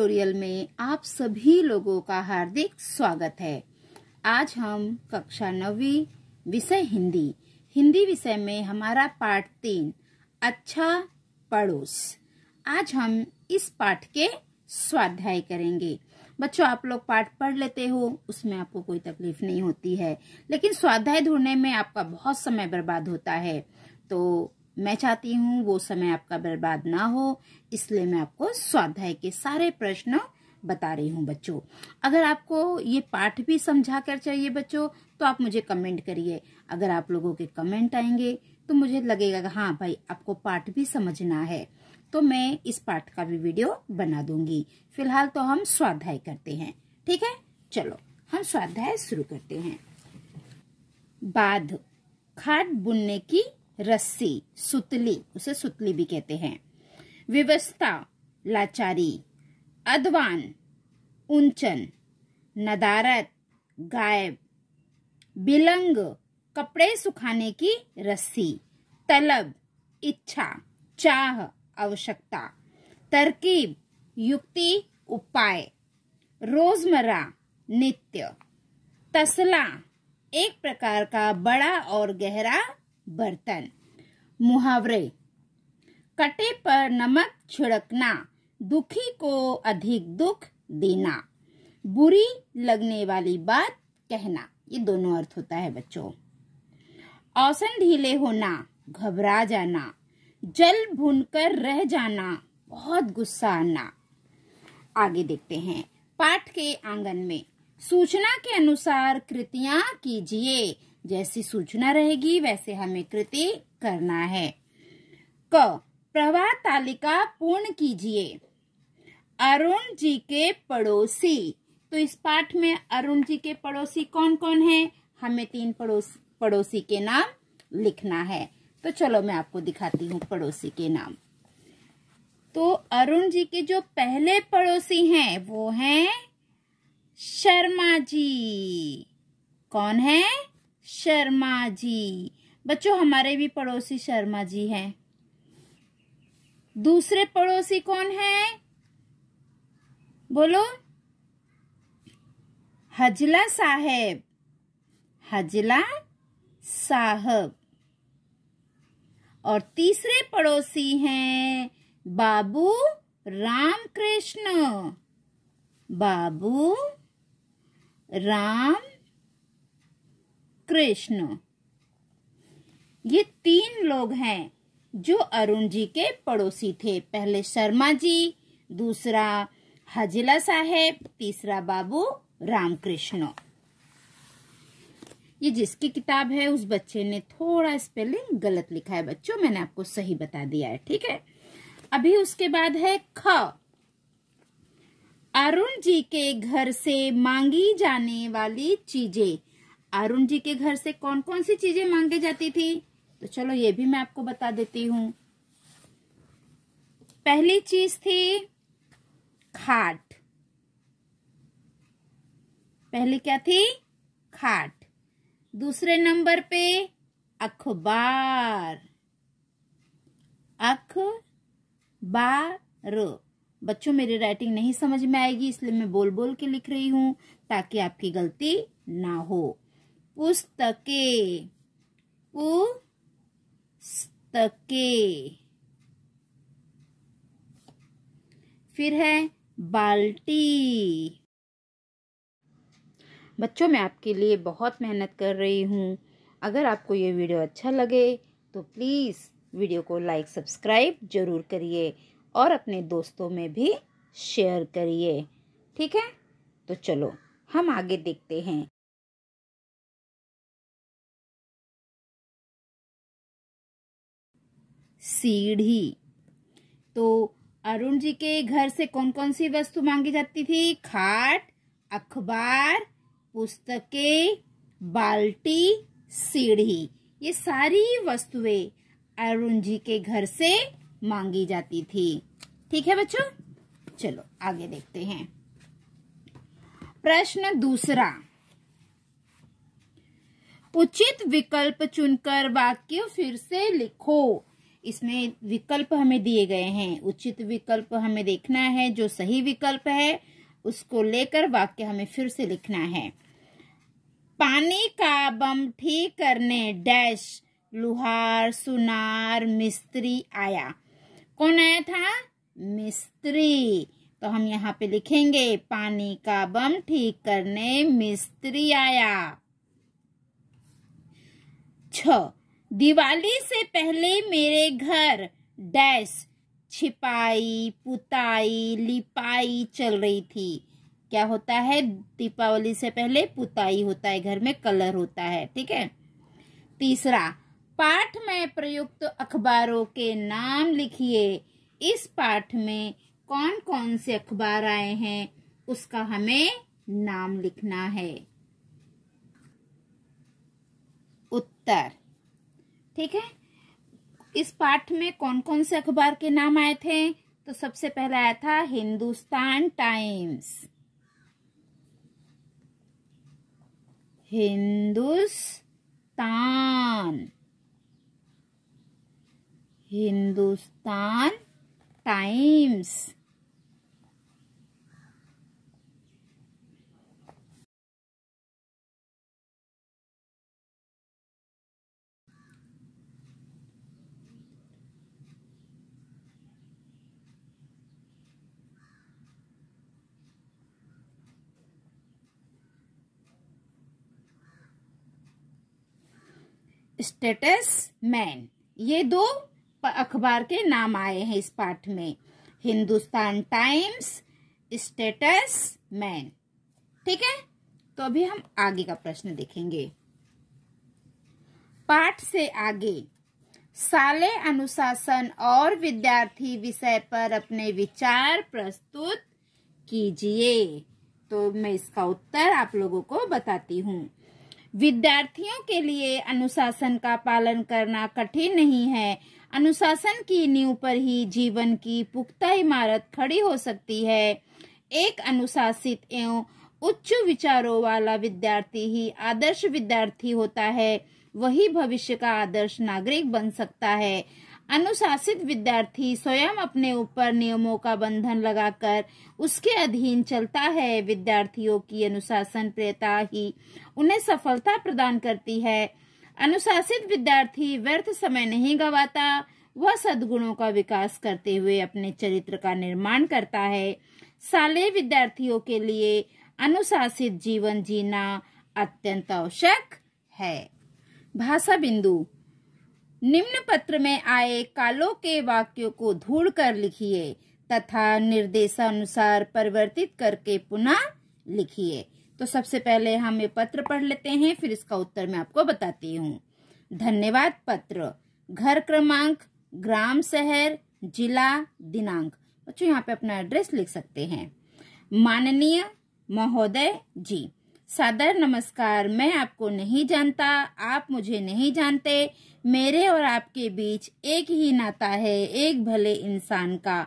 tutorial में आप सभी लोगों का हार्दिक स्वागत है आज हम कक्षा नवी विषय हिंदी हिंदी विषय में हमारा पाठ तीन अच्छा पड़ोस आज हम इस पाठ के स्वाध्याय करेंगे बच्चों आप लोग पाठ पढ़ लेते हो उसमें आपको कोई तकलीफ नहीं होती है लेकिन स्वाध्याय ढूंढने में आपका बहुत समय बर्बाद होता है तो मैं चाहती हूँ वो समय आपका बर्बाद ना हो इसलिए मैं आपको स्वाध्याय के सारे प्रश्न बता रही हूँ बच्चों अगर आपको ये पाठ भी समझा कर चाहिए बच्चों तो आप मुझे कमेंट करिए अगर आप लोगों के कमेंट आएंगे तो मुझे लगेगा कि हाँ भाई आपको पाठ भी समझना है तो मैं इस पाठ का भी वीडियो बना दूंगी फिलहाल तो हम स्वाध्याय करते हैं ठीक है चलो हम स्वाध्याय शुरू करते हैं बाद खाट बुनने की रस्सी सुतली उसे सुतली भी कहते हैं व्यवस्था लाचारी अदवान उंचन नदारत गायब बिलंग कपड़े सुखाने की रस्सी तलब इच्छा चाह आवश्यकता तरकीब युक्ति उपाय रोजमर्रा नित्य तसला एक प्रकार का बड़ा और गहरा बर्तन मुहावरे कटे पर नमक छिड़कना दुखी को अधिक दुख देना बुरी लगने वाली बात कहना ये दोनों अर्थ होता है बच्चों औसन ढीले होना घबरा जाना जल कर रह जाना बहुत गुस्सा आना आगे देखते हैं पाठ के आंगन में सूचना के अनुसार कृतियां कीजिए जैसी सूचना रहेगी वैसे हमें कृति करना है क प्रवाह तालिका पूर्ण कीजिए अरुण जी के पड़ोसी तो इस पाठ में अरुण जी के पड़ोसी कौन कौन है हमें तीन पड़ोस पड़ोसी के नाम लिखना है तो चलो मैं आपको दिखाती हूँ पड़ोसी के नाम तो अरुण जी के जो पहले पड़ोसी हैं वो हैं शर्मा जी कौन है शर्मा जी बच्चों हमारे भी पड़ोसी शर्मा जी हैं दूसरे पड़ोसी कौन है बोलो हजला साहेब हजला साहब और तीसरे पड़ोसी हैं बाबू रामकृष्ण बाबू राम कृष्ण ये तीन लोग हैं जो अरुण जी के पड़ोसी थे पहले शर्मा जी दूसरा हजिला साहेब तीसरा बाबू रामकृष्ण ये जिसकी किताब है उस बच्चे ने थोड़ा स्पेलिंग गलत लिखा है बच्चों मैंने आपको सही बता दिया है ठीक है अभी उसके बाद है ख अरुण जी के घर से मांगी जाने वाली चीजें अरुण जी के घर से कौन कौन सी चीजें मांगे जाती थी तो चलो ये भी मैं आपको बता देती हूँ पहली चीज थी खाट पहले क्या थी खाट दूसरे नंबर पे अखबार अखबार बच्चों मेरी राइटिंग नहीं समझ में आएगी इसलिए मैं बोल बोल के लिख रही हूं ताकि आपकी गलती ना हो पुस्तके पुस्तके फिर है बाल्टी बच्चों मैं आपके लिए बहुत मेहनत कर रही हूँ अगर आपको ये वीडियो अच्छा लगे तो प्लीज़ वीडियो को लाइक सब्सक्राइब ज़रूर करिए और अपने दोस्तों में भी शेयर करिए ठीक है तो चलो हम आगे देखते हैं सीढ़ी तो अरुण जी के घर से कौन कौन सी वस्तु मांगी जाती थी खाट अखबार पुस्तकें बाल्टी सीढ़ी ये सारी वस्तुएं अरुण जी के घर से मांगी जाती थी ठीक है बच्चों चलो आगे देखते हैं प्रश्न दूसरा उचित विकल्प चुनकर वाक्य फिर से लिखो इसमें विकल्प हमें दिए गए हैं उचित विकल्प हमें देखना है जो सही विकल्प है उसको लेकर वाक्य हमें फिर से लिखना है पानी का बम ठीक करने डैश लुहार सुनार मिस्त्री आया कौन आया था मिस्त्री तो हम यहाँ पे लिखेंगे पानी का बम ठीक करने मिस्त्री आया छ दिवाली से पहले मेरे घर डैश छिपाई पुताई लिपाई चल रही थी क्या होता है दीपावली से पहले पुताई होता है घर में कलर होता है ठीक है तीसरा पाठ में प्रयुक्त अखबारों के नाम लिखिए इस पाठ में कौन कौन से अखबार आए हैं उसका हमें नाम लिखना है उत्तर ठीक है इस पाठ में कौन कौन से अखबार के नाम आए थे तो सबसे पहला आया था Hindustan Times Hindustan Hindustan Times Statesman ये दो अखबार के नाम आए हैं इस पाठ में हिंदुस्तान टाइम्स स्टेटस मैन ठीक है तो अभी हम आगे का प्रश्न देखेंगे पाठ से आगे साले अनुशासन और विद्यार्थी विषय पर अपने विचार प्रस्तुत कीजिए तो मैं इसका उत्तर आप लोगों को बताती हूँ विद्यार्थियों के लिए अनुशासन का पालन करना कठिन नहीं है अनुशासन की नींव पर ही जीवन की पुख्ता इमारत खड़ी हो सकती है एक अनुशासित एवं उच्च विचारों वाला विद्यार्थी ही आदर्श विद्यार्थी होता है वही भविष्य का आदर्श नागरिक बन सकता है अनुशासित विद्यार्थी स्वयं अपने ऊपर नियमों का बंधन लगाकर उसके अधीन चलता है विद्यार्थियों की अनुशासन प्रियता ही उन्हें सफलता प्रदान करती है अनुशासित विद्यार्थी व्यर्थ समय नहीं गवाता वह सदगुणों का विकास करते हुए अपने चरित्र का निर्माण करता है साले विद्यार्थियों के लिए अनुशासित जीवन जीना अत्यंत आवश्यक है भाषा बिंदु निम्न पत्र में आए कालो के वाक्यों को ढूंढ कर लिखिए तथा निर्देशानुसार परिवर्तित करके पुनः लिखिए तो सबसे पहले हम ये पत्र पढ़ लेते हैं फिर इसका उत्तर मैं आपको बताती हूँ धन्यवाद पत्र घर क्रमांक ग्राम शहर जिला दिनांक बच्चों यहाँ पे अपना एड्रेस लिख सकते हैं माननीय महोदय जी सादर नमस्कार मैं आपको नहीं जानता आप मुझे नहीं जानते मेरे और आपके बीच एक ही नाता है एक भले इंसान का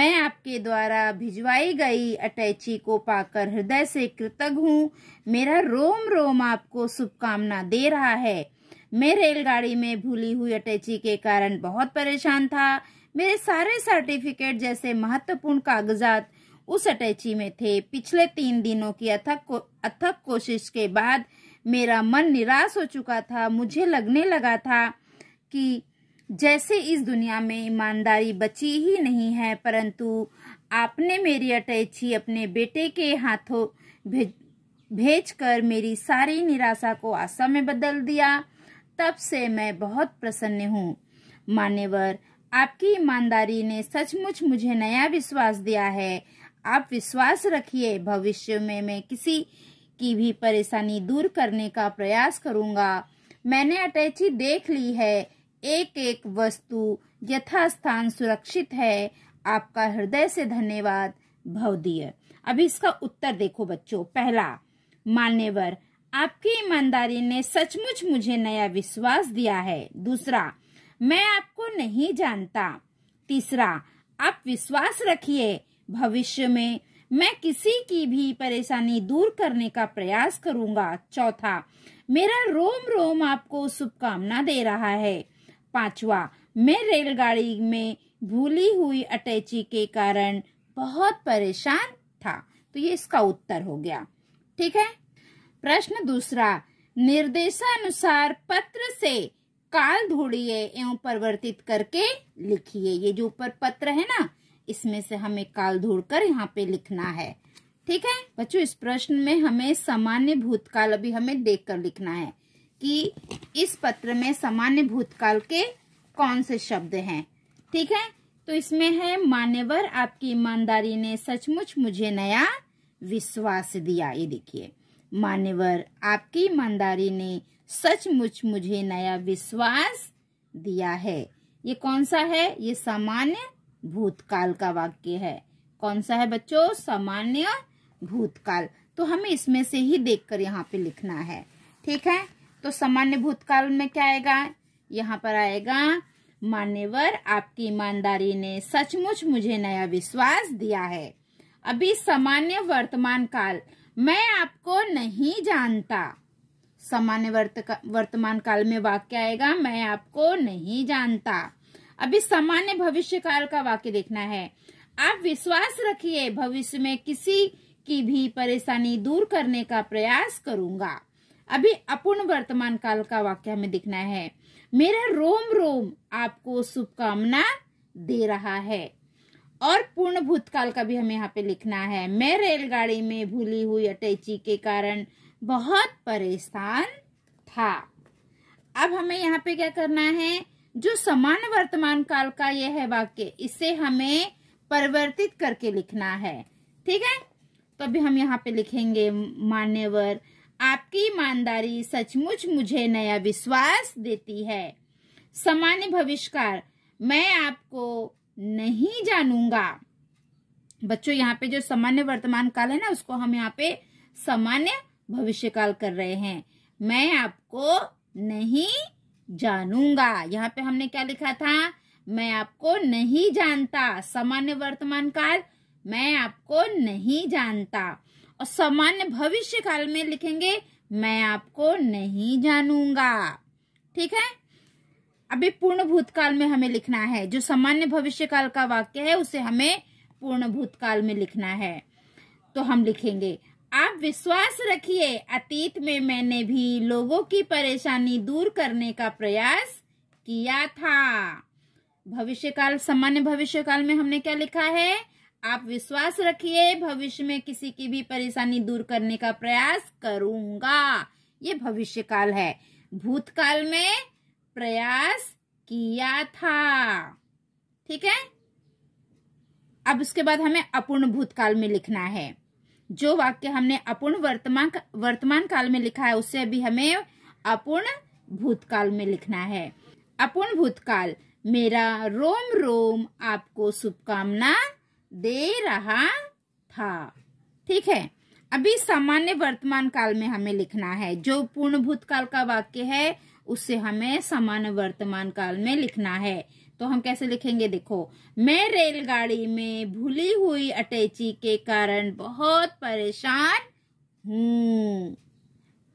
मैं आपके द्वारा भिजवाई गई अटैची को पाकर हृदय से कृतज्ञ हूँ मेरा रोम रोम आपको शुभकामना दे रहा है मैं रेलगाड़ी में भूली हुई अटैची के कारण बहुत परेशान था मेरे सारे सर्टिफिकेट जैसे महत्वपूर्ण कागजात उस अटैची में थे पिछले तीन दिनों की अथक को, अथक कोशिश के बाद मेरा मन निराश हो चुका था मुझे लगने लगा था कि जैसे इस दुनिया में ईमानदारी बची ही नहीं है परंतु आपने मेरी अटैची अपने बेटे के हाथों भेज भेज कर मेरी सारी निराशा को आशा में बदल दिया तब से मैं बहुत प्रसन्न हूँ मान्यवर आपकी ईमानदारी ने सचमुच मुझे नया विश्वास दिया है आप विश्वास रखिए भविष्य में मैं किसी की भी परेशानी दूर करने का प्रयास करूंगा मैंने अटैची देख ली है एक एक वस्तु यथास्थान सुरक्षित है आपका हृदय से धन्यवाद भवदीय अब इसका उत्तर देखो बच्चों पहला मान्यवर आपकी ईमानदारी ने सचमुच मुझे नया विश्वास दिया है दूसरा मैं आपको नहीं जानता तीसरा आप विश्वास रखिए भविष्य में मैं किसी की भी परेशानी दूर करने का प्रयास करूंगा चौथा मेरा रोम रोम आपको शुभकामना दे रहा है पांचवा मैं रेलगाड़ी में भूली हुई अटैची के कारण बहुत परेशान था तो ये इसका उत्तर हो गया ठीक है प्रश्न दूसरा निर्देशानुसार पत्र से काल धोड़िए एवं परिवर्तित करके लिखिए ये जो ऊपर पत्र है ना इसमें से हमें काल धोड़ कर यहाँ पे लिखना है ठीक है बच्चों इस प्रश्न में हमें सामान्य भूतकाल अभी हमें देख कर लिखना है कि इस पत्र में सामान्य भूतकाल के कौन से शब्द हैं ठीक है तो इसमें है मान्यवर आपकी ईमानदारी ने सचमुच मुझे नया विश्वास दिया ये देखिए मान्यवर आपकी ईमानदारी ने सचमुच मुझे नया विश्वास दिया है ये कौन सा है ये सामान्य भूतकाल का वाक्य है कौन सा है बच्चों सामान्य भूतकाल तो हमें इसमें से ही देखकर यहाँ पे लिखना है ठीक है तो सामान्य भूतकाल में क्या आएगा यहाँ पर आएगा मान्यवर आपकी ईमानदारी ने सचमुच मुझे नया विश्वास दिया है अभी सामान्य वर्तमान काल मैं आपको नहीं जानता सामान्य वर्तमान काल में वाक्य आएगा मैं आपको नहीं जानता अभी सामान्य भविष्य काल का वाक्य देखना है आप विश्वास रखिए भविष्य में किसी की भी परेशानी दूर करने का प्रयास करूंगा अभी अपूर्ण वर्तमान काल का वाक्य हमें दिखना है मेरा रोम रोम आपको शुभकामना दे रहा है और पूर्ण भूतकाल का भी हमें यहाँ पे लिखना है मैं रेलगाड़ी में भूली हुई अटैची के कारण बहुत परेशान था अब हमें यहाँ पे क्या करना है जो सामान्य वर्तमान काल का यह है वाक्य इसे हमें परिवर्तित करके लिखना है ठीक है तो अभी हम यहाँ पे लिखेंगे मान्यवर आपकी ईमानदारी सचमुच मुझे नया विश्वास देती है सामान्य भविष्यकार मैं आपको नहीं जानूंगा बच्चों यहाँ पे जो सामान्य वर्तमान काल है ना उसको हम यहाँ पे सामान्य भविष्य काल कर रहे हैं मैं आपको नहीं जानूंगा यहाँ पे हमने क्या लिखा था मैं आपको नहीं जानता सामान्य वर्तमान काल मैं आपको नहीं जानता और सामान्य भविष्य काल में लिखेंगे मैं आपको नहीं जानूंगा ठीक है अभी पूर्ण भूतकाल में हमें लिखना है जो सामान्य भविष्य काल का वाक्य है उसे हमें पूर्ण भूतकाल में लिखना है तो हम लिखेंगे आप विश्वास रखिए अतीत में मैंने भी लोगों की परेशानी दूर करने का प्रयास किया था भविष्यकाल सामान्य भविष्यकाल में हमने क्या लिखा है आप विश्वास रखिए भविष्य में किसी की भी परेशानी दूर करने का प्रयास करूंगा ये भविष्यकाल है भूतकाल में प्रयास किया था ठीक है अब उसके बाद हमें अपूर्ण भूतकाल में लिखना है जो वाक्य हमने अपूर्ण वर्तमान वर्तमान काल में लिखा है उससे भी हमें अपूर्ण भूतकाल में लिखना है अपूर्ण भूतकाल मेरा रोम रोम आपको शुभकामना दे रहा था ठीक है अभी सामान्य वर्तमान काल में हमें लिखना है जो पूर्ण भूतकाल का वाक्य है उससे हमें सामान्य वर्तमान काल में लिखना है तो हम कैसे लिखेंगे देखो मैं रेलगाड़ी में भूली हुई अटैची के कारण बहुत परेशान हूं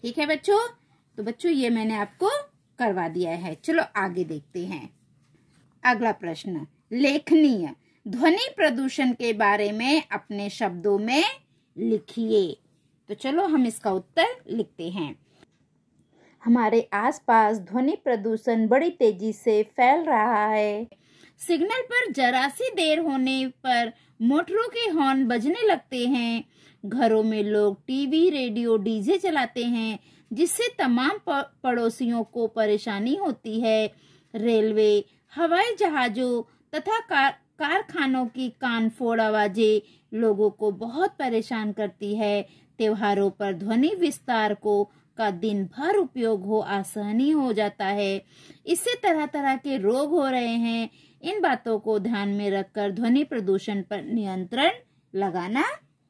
ठीक है बच्चों तो बच्चों ये मैंने आपको करवा दिया है चलो आगे देखते हैं अगला प्रश्न लेखनीय ध्वनि प्रदूषण के बारे में अपने शब्दों में लिखिए तो चलो हम इसका उत्तर लिखते हैं हमारे आसपास ध्वनि प्रदूषण बड़ी तेजी से फैल रहा है सिग्नल पर जरा सी देर होने पर मोटरों के हॉर्न बजने लगते हैं घरों में लोग टीवी रेडियो डीजे चलाते हैं जिससे तमाम पड़ोसियों को परेशानी होती है रेलवे हवाई जहाजों तथा कार कारखानों की कान फोड़ आवाजें लोगों को बहुत परेशान करती है त्योहारों पर ध्वनि विस्तार को का दिन भर उपयोग हो आसानी हो जाता है इससे तरह तरह के रोग हो रहे हैं इन बातों को ध्यान में रखकर ध्वनि प्रदूषण पर नियंत्रण लगाना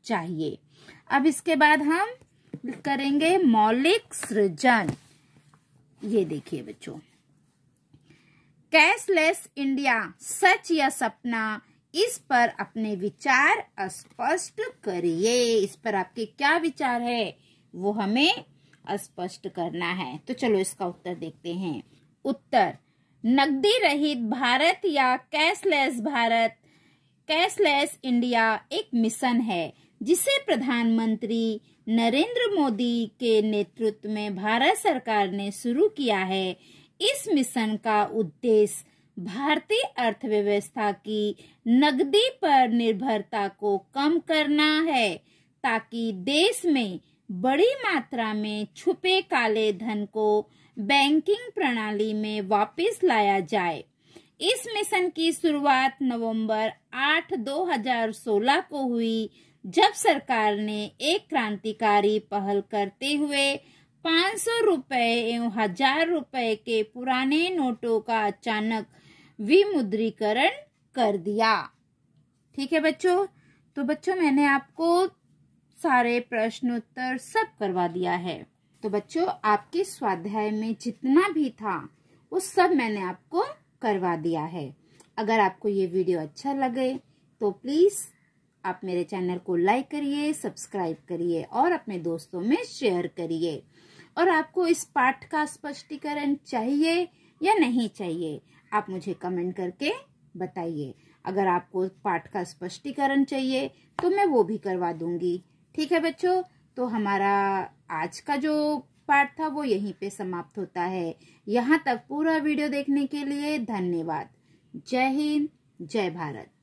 चाहिए अब इसके बाद हम करेंगे मौलिक सृजन ये देखिए बच्चों कैशलेस इंडिया सच या सपना इस पर अपने विचार स्पष्ट करिए इस पर आपके क्या विचार है वो हमें स्पष्ट करना है तो चलो इसका उत्तर देखते हैं उत्तर नकदी रहित भारत या कैशलेस भारत कैशलेस इंडिया एक मिशन है जिसे प्रधानमंत्री नरेंद्र मोदी के नेतृत्व में भारत सरकार ने शुरू किया है इस मिशन का उद्देश्य भारतीय अर्थव्यवस्था की नकदी पर निर्भरता को कम करना है ताकि देश में बड़ी मात्रा में छुपे काले धन को बैंकिंग प्रणाली में वापस लाया जाए इस मिशन की शुरुआत नवंबर 8 2016 को हुई जब सरकार ने एक क्रांतिकारी पहल करते हुए पाँच सौ रूपए एवं हजार रूपए के पुराने नोटों का अचानक विमुद्रीकरण कर दिया ठीक है बच्चों तो बच्चों मैंने आपको सारे प्रश्न उत्तर सब करवा दिया है तो बच्चों आपके स्वाध्याय में जितना भी था वो सब मैंने आपको करवा दिया है अगर आपको ये वीडियो अच्छा लगे तो प्लीज़ आप मेरे चैनल को लाइक करिए सब्सक्राइब करिए और अपने दोस्तों में शेयर करिए और आपको इस पाठ का स्पष्टीकरण चाहिए या नहीं चाहिए आप मुझे कमेंट करके बताइए अगर आपको पाठ का स्पष्टीकरण चाहिए तो मैं वो भी करवा दूंगी ठीक है बच्चों तो हमारा आज का जो पाठ था वो यहीं पे समाप्त होता है यहाँ तक पूरा वीडियो देखने के लिए धन्यवाद जय हिंद जय भारत